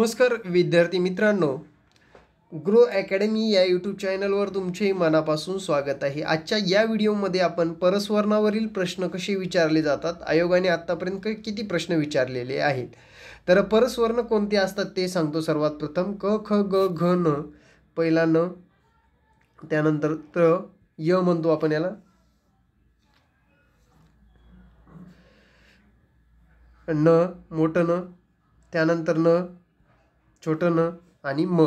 नमस्कार विद्यार्थी मित्रांनो ग्रो अकॅडमी या यूट्यूब चॅनलवर तुमचे मनापासून स्वागत आहे आजच्या या व्हिडिओमध्ये आपण परस्वर्णावरील प्रश्न कसे विचारले जातात आयोगाने आत्तापर्यंत किती प्रश्न विचारलेले आहेत तर परस्वर्ण कोणते असतात ते सांगतो सर्वात प्रथम क ख ग घ न पहिला न त्यानंतर त्र य म्हणतो आपण याला न मोठं न त्यानंतर न छोटं न आणि म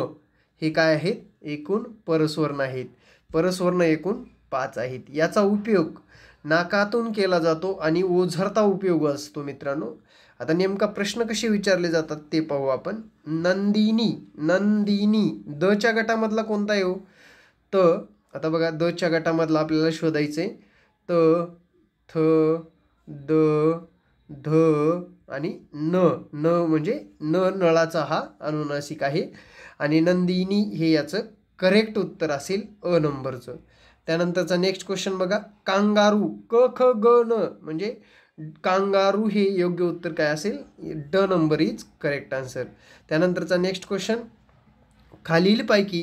हे काय आहेत एकूण परस्वर्ण आहेत परस्वर्ण एकूण पाच आहेत याचा उपयोग नाकातून केला जातो आणि ओझरता उपयोग असतो मित्रांनो आता नेमका प्रश्न कसे विचारले जातात ते पाहू आपण नंदिनी नंदिनी द च्या गटामधला कोणता येऊ हो? त आता बघा द च्या गटामधला आपल्याला शोधायचे त थ द ध आणि न न म्हणजे न नळाचा हा अनुनासिक आहे आणि नंदिनी हे याचं करेक्ट उत्तर असेल अ नंबरचं त्यानंतरचा नेक्स्ट क्वेश्चन बघा कांगारू क ख ग न म्हणजे कांगारू हे योग्य उत्तर काय असेल ड नंबर इज करेक्ट आन्सर त्यानंतरचा नेक्स्ट क्वेश्चन खालीलपैकी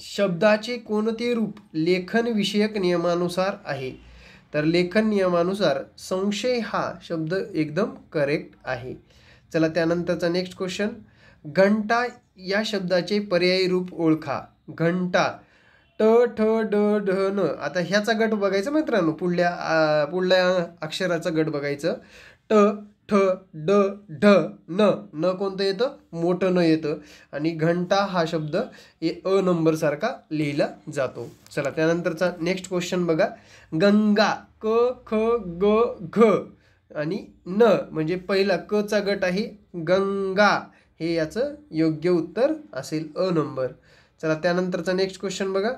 शब्दाचे कोणते रूप लेखनविषयक नियमानुसार आहे तर लेखन नियमानुसार संशय हा शब्द एकदम करेक्ट आहे चला त्यानंतरचा नेक्स्ट क्वेश्चन घंटा या शब्दाचे पर्यायी रूप ओळखा घंटा ट ठ ड ढ न आता ह्याचा गट बघायचा मित्रांनो पुढल्या पुढल्या अक्षराचा गट बघायचं ट ठ ड ढ न न कोणतं येतं मोठं न येतं आणि घंटा हा शब्द हे अ नंबरसारखा लिहिला जातो चला त्यानंतरचा नेक्स्ट क्वेश्चन बघा गंगा क ख ग घ आणि न म्हणजे पहिला क चा गट आहे गंगा हे याचं योग्य उत्तर असेल अ नंबर चला त्यानंतरचा नेक्स्ट क्वेश्चन बघा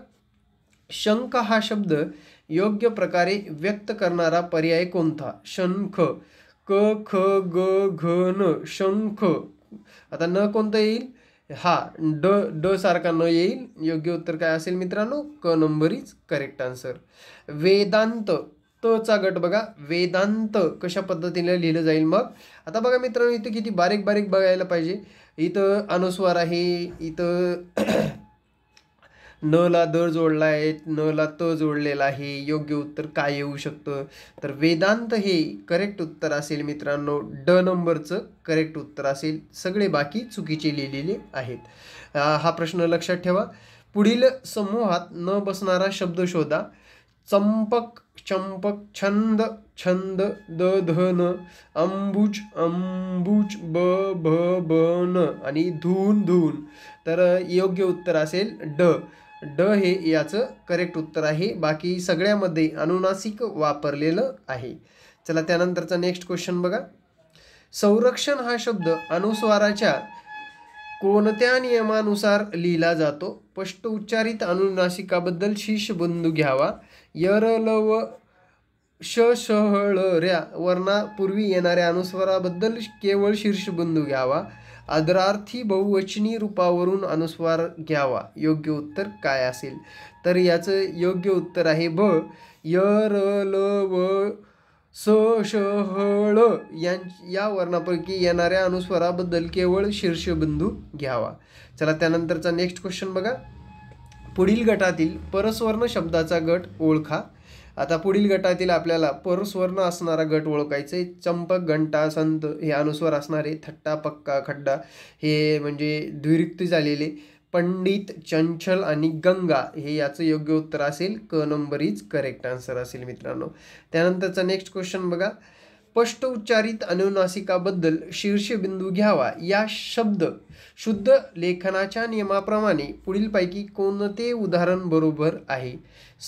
शंख हा शब्द योग्य प्रकारे व्यक्त करणारा पर्याय कोणता शंख क ख ग घ न शंख आता न कोणतं येईल हा ड ड सारखा न येईल योग्य उत्तर काय असेल मित्रांनो क नंबर इज करेक्ट आन्सर वेदांत त चा गट बघा वेदांत कशा पद्धतीने लिहिलं जाईल मग आता बघा मित्रांनो इथं किती बारीक बारीक बघायला पाहिजे इथं अनुस्वार आहे इथं न ला द जोडला आहे न ला त जोडलेला आहे योग्य उत्तर काय येऊ शकतं तर वेदांत हे करेक्ट उत्तर असेल मित्रांनो ड नंबरचं करेक्ट उत्तर असेल सगळे बाकी चुकीचे लिहिलेले आहेत हा प्रश्न लक्षात ठेवा पुढील समूहात न बसणारा शब्द शोधा चंपक चंपक छंद छंद द धन अंबुच अंबुच ब भ ब न आणि धून धून तर योग्य उत्तर असेल ड ड हे याचं करेक्ट उत्तर आहे बाकी सगळ्यामध्ये अनुनासिक वापरलेलं आहे चला त्यानंतरचा नेक्स्ट क्वेश्चन बघा संरक्षण हा शब्द अनुस्वाराच्या कोणत्या नियमानुसार लिहिला जातो स्पष्ट उच्चारित अनुनासिकाबद्दल बंधू घ्यावा यर ल वर्णापूर्वी येणाऱ्या अनुस्वाराबद्दल केवळ शीर्ष बंधू घ्यावा आदरार्थी बहुवचनी रूपावरून अनुस्वार घ्यावा योग्य उत्तर काय असेल तर याचं योग्य उत्तर आहे ब य र ल व स श ह ळ या वर्णापैकी येणाऱ्या अनुस्वाराबद्दल केवळ शीर्षबिंदू घ्यावा चला त्यानंतरचा नेक्स्ट क्वेश्चन बघा पुढील गटातील परस्वर्ण शब्दाचा गट ओळखा आता पुढील गटातील आपल्याला परस्वर्ण असणारा गट आहे चंपक घंटा संत हे अनुस्वर असणारे थट्टा पक्का खड्डा हे म्हणजे द्विरिक्त झालेले पंडित चंचल आणि गंगा हे याचं योग्य उत्तर असेल क नंबर इज करेक्ट आन्सर असेल मित्रांनो त्यानंतरचा नेक्स्ट क्वेश्चन बघा स्पष्ट उच्चारित अनुनासिकाबद्दल शीर्षबिंदू घ्यावा या शब्द शुद्ध लेखनाच्या नियमाप्रमाणे पुढीलपैकी कोणते उदाहरण बरोबर आहे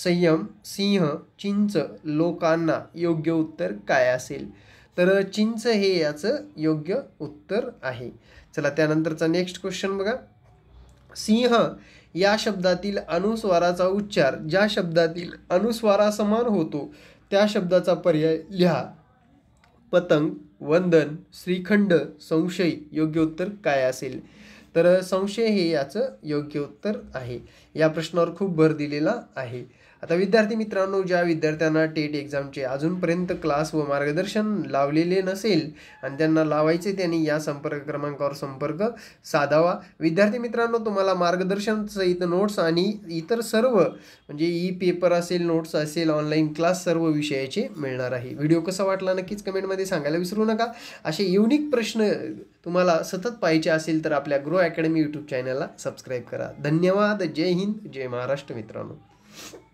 संयम सिंह चिंच लोकांना योग्य उत्तर काय असेल तर चिंच हे याचं योग्य उत्तर आहे चला त्यानंतरचा नेक्स्ट क्वेश्चन बघा सिंह या शब्दातील अनुस्वाराचा उच्चार ज्या शब्दातील अनुस्वारा समान होतो त्या शब्दाचा पर्याय लिहा पतंग वंदन श्रीखंड संशय योग्य उत्तर काय असेल तर संशय हे याचं योग्य उत्तर आहे या प्रश्नावर खूप भर दिलेला आहे आता विद्यार्थी मित्रांनो ज्या विद्यार्थ्यांना टेट एक्झामचे अजूनपर्यंत क्लास व मार्गदर्शन लावलेले नसेल आणि त्यांना लावायचे त्यांनी या संपर्क क्रमांकावर संपर्क साधावा विद्यार्थी मित्रांनो तुम्हाला मार्गदर्शन सहित नोट्स आणि इतर सर्व म्हणजे ई पेपर असेल नोट्स असेल ऑनलाईन क्लास सर्व विषयाचे मिळणार आहे व्हिडिओ कसा वाटला नक्कीच कमेंटमध्ये सांगायला विसरू नका असे युनिक प्रश्न तुम्हाला सतत पाहिजे असेल तर आपल्या ग्रो अकॅडमी यूट्यूब चॅनलला सबस्क्राईब करा धन्यवाद जय हिंद जय महाराष्ट्र मित्रांनो